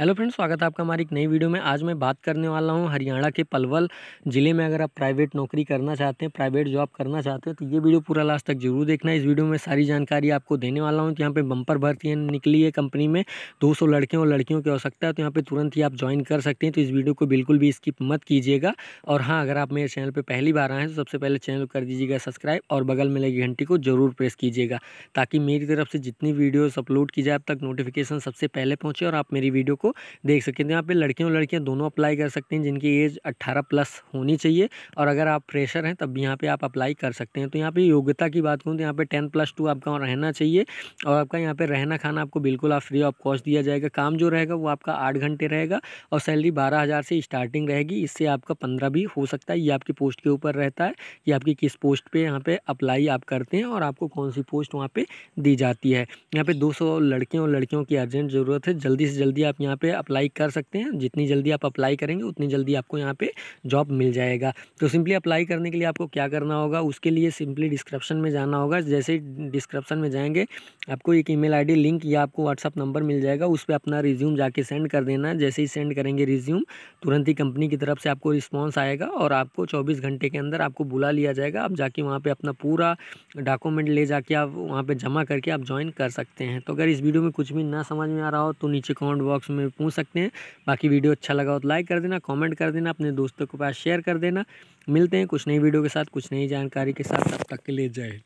hello friends स्वागत है आपका हमारी एक नई वीडियो में आज मैं बात करने वाला हूँ हरियाणा के पलवल ज़िले में अगर आप प्राइवेट नौकरी करना चाहते हैं प्राइवेट जॉब करना चाहते हैं तो ये वीडियो पूरा लास्ट तक जरूर देखना इस वीडियो में सारी जानकारी आपको देने वाला हूँ कि तो यहाँ पर बम्पर भर्ती निकली है कंपनी में दो सौ लड़कियों और लड़कियों की आवश्यकता है तो यहाँ पर तुरंत ही आप ज्वाइन कर सकते हैं तो इस वीडियो को बिल्कुल भी स्किप मत कीजिएगा और हाँ अगर आप मेरे चैनल पर पहली बार आए हैं तो सबसे पहले चैनल कर दीजिएगा सब्सक्राइब और बगल में लगी घंटी को जरूर प्रेस कीजिएगा ताकि मेरी तरफ से जितनी वीडियोज़ अपलोड की जाए अब तक नोटिफिकेशन सबसे पहले पहुँचे और आप मेरी वीडियो को देख सकते हैं तो यहाँ पे लड़कियों और लड़कियाँ दोनों अप्लाई कर सकते हैं जिनकी एज 18 प्लस होनी चाहिए और अगर आप फ्रेशर हैं तब भी यहाँ पर आप अप्लाई कर सकते हैं तो यहाँ पर योग्यता की बात करूँ तो यहाँ पर टेन प्लस टू आपका रहना चाहिए और आपका यहाँ पर रहना खाना आपको बिल्कुल आप फ्री ऑफ कॉस्ट दिया जाएगा काम जो रहेगा वो आपका आठ घंटे रहेगा और सैलरी बारह हज़ार से स्टार्टिंग रहेगी इससे आपका पंद्रह भी हो सकता है ये आपकी पोस्ट के ऊपर रहता है कि आपकी किस पोस्ट पर यहाँ पर अप्लाई आप करते हैं और आपको कौन सी पोस्ट वहाँ पर दी जाती है यहाँ पे 200 लड़कियों और लड़कियों की अर्जेंट ज़रूरत है जल्दी से जल्दी आप यहाँ पे अप्लाई कर सकते हैं जितनी जल्दी आप अप्लाई करेंगे उतनी जल्दी आपको यहाँ पे जॉब मिल जाएगा तो सिंपली अप्लाई करने के लिए आपको क्या करना होगा उसके लिए सिंपली डिस्क्रिप्शन में जाना होगा जैसे ही डिस्क्रिप्शन में जाएंगे आपको एक ईमेल आईडी लिंक या आपको व्हाट्सअप नंबर मिल जाएगा उस पर अपना रिज्यूम जाके सेंड कर देना जैसे ही सेंड करेंगे रिज्यूम तुरंत ही कंपनी की तरफ से आपको रिस्पॉन्स आएगा और आपको चौबीस घंटे के अंदर आपको बुला लिया जाएगा आप जाके वहाँ पर अपना पूरा डॉक्यूमेंट ले जाके आप वहाँ पर जमा करके आप ज्वाइन कर सकते हैं तो अगर इस वीडियो में कुछ भी ना समझ में आ रहा हो तो नीचे कमेंट बॉक्स में में भी पूछ सकते हैं बाकी वीडियो अच्छा लगा हो तो लाइक कर देना कॉमेंट कर देना अपने दोस्तों के पास शेयर कर देना मिलते हैं कुछ नई वीडियो के साथ कुछ नई जानकारी के साथ तब तक के लिए जय